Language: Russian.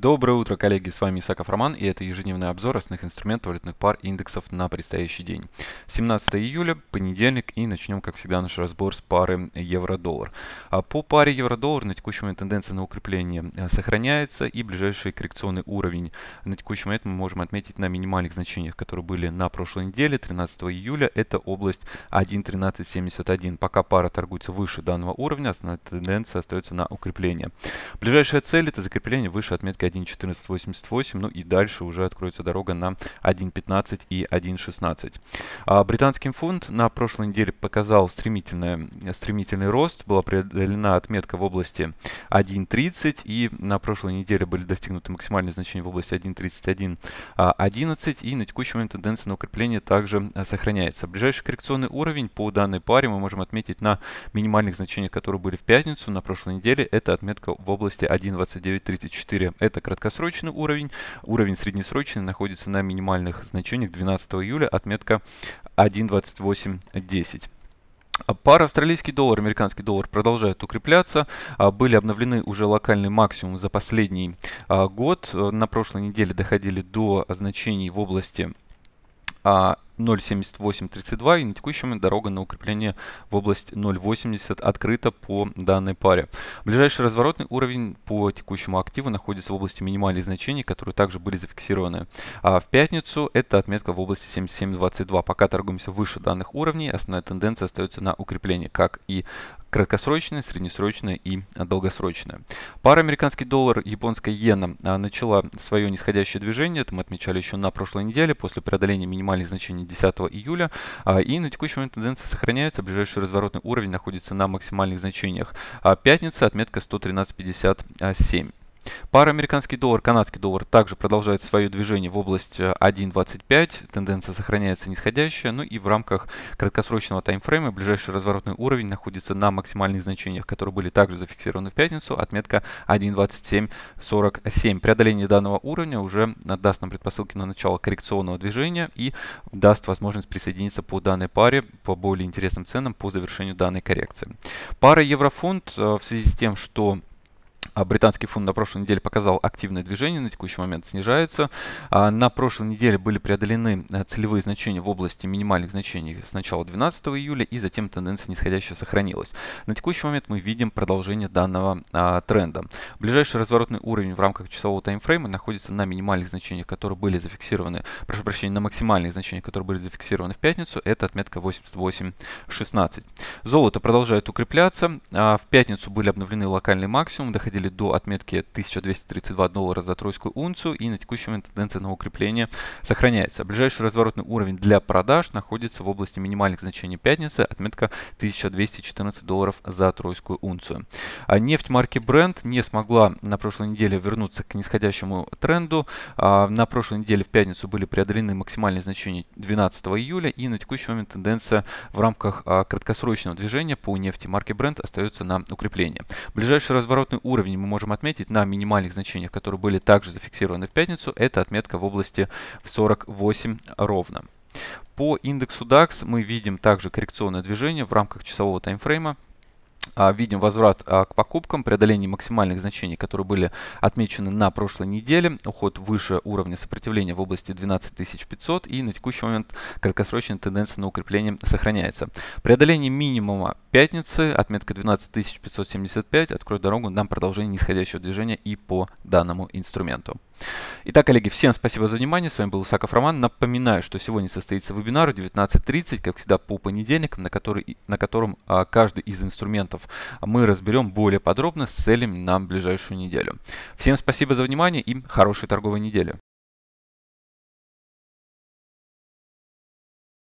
Доброе утро, коллеги! С вами Исаков Роман и это ежедневный обзор основных инструментов валютных пар и индексов на предстоящий день. 17 июля, понедельник и начнем, как всегда, наш разбор с пары евро-доллар. А по паре евро-доллар на текущий момент тенденция на укрепление э, сохраняется и ближайший коррекционный уровень на текущий момент мы можем отметить на минимальных значениях, которые были на прошлой неделе, 13 июля, это область 1.1371. Пока пара торгуется выше данного уровня, основная тенденция остается на укрепление. Ближайшая цель это закрепление выше отметки 1.1488, ну и дальше уже откроется дорога на 1.15 и 1.16. А британский фунт на прошлой неделе показал стремительный стремительный рост, была преодолена отметка в области 1.30 и на прошлой неделе были достигнуты максимальные значения в области 1.31.11 а, и на текущий момент тенденция на укрепление также а, сохраняется. Ближайший коррекционный уровень по данной паре мы можем отметить на минимальных значениях, которые были в пятницу на прошлой неделе, это отметка в области 1.29.34. Это это краткосрочный уровень. Уровень среднесрочный находится на минимальных значениях 12 июля, отметка 1.2810. Пара австралийский доллар, американский доллар продолжает укрепляться. А, были обновлены уже локальный максимум за последний а, год. Э, на прошлой неделе доходили до значений в области а, 0.7832 и на текущий дорога на укрепление в область 0.80 открыта по данной паре. Ближайший разворотный уровень по текущему активу находится в области минимальных значений, которые также были зафиксированы. А в пятницу это отметка в области 77.22. Пока торгуемся выше данных уровней, основная тенденция остается на укрепление, как и краткосрочная, среднесрочная и долгосрочная. Пара американский доллар, японская иена а, начала свое нисходящее движение. Это мы отмечали еще на прошлой неделе после преодоления минимальных значений 10 июля. А, и на текущий момент тенденция сохраняется Ближайший разворотный уровень находится на максимальных значениях. А, пятница, отметка 113.57. Пара американский доллар, канадский доллар также продолжает свое движение в область 1.25. Э, Тенденция сохраняется нисходящая. Ну и в рамках краткосрочного таймфрейма ближайший разворотный уровень находится на максимальных значениях, которые были также зафиксированы в пятницу. Отметка 1.2747. Преодоление данного уровня уже даст нам предпосылки на начало коррекционного движения и даст возможность присоединиться по данной паре по более интересным ценам по завершению данной коррекции. Пара еврофунт э, в связи с тем, что а британский фунт на прошлой неделе показал активное движение, на текущий момент снижается. А на прошлой неделе были преодолены э, целевые значения в области минимальных значений с начала 12 июля и затем тенденция нисходящая сохранилась. На текущий момент мы видим продолжение данного а, тренда. Ближайший разворотный уровень в рамках часового таймфрейма находится на минимальных значениях, которые были зафиксированы, прошу прощения, на максимальных значениях, которые были зафиксированы в пятницу, это отметка 88.16. Золото продолжает укрепляться. в пятницу были обновлены локальные максимумы, доходили торговли до отметки 1232 доллара за тройскую унцию и на текущий момент тенденция на укрепление сохраняется. Ближайший разворотный уровень для продаж находится в области минимальных значений пятницы, отметка 1214 долларов за тройскую унцию. А нефть марки Brent не смогла на прошлой неделе вернуться к нисходящему тренду. А на прошлой неделе в пятницу были преодолены максимальные значения 12 июля и на текущий момент тенденция в рамках а, краткосрочного движения по нефти марки Brent остается на укрепление. Ближайший разворотный уровень уровне мы можем отметить на минимальных значениях, которые были также зафиксированы в пятницу, это отметка в области 48 ровно. По индексу DAX мы видим также коррекционное движение в рамках часового таймфрейма. А, видим возврат а, к покупкам, преодоление максимальных значений, которые были отмечены на прошлой неделе, уход выше уровня сопротивления в области 12500 и на текущий момент краткосрочная тенденция на укрепление сохраняется. Преодоление минимума пятницы, отметка 12575, откроет дорогу нам продолжение нисходящего движения и по данному инструменту. Итак, коллеги, всем спасибо за внимание. С вами был Исаков Роман. Напоминаю, что сегодня состоится вебинар в 19.30, как всегда, по понедельникам, на, который, на котором а, каждый из инструментов мы разберем более подробно с целями на ближайшую неделю. Всем спасибо за внимание и хорошей торговой недели.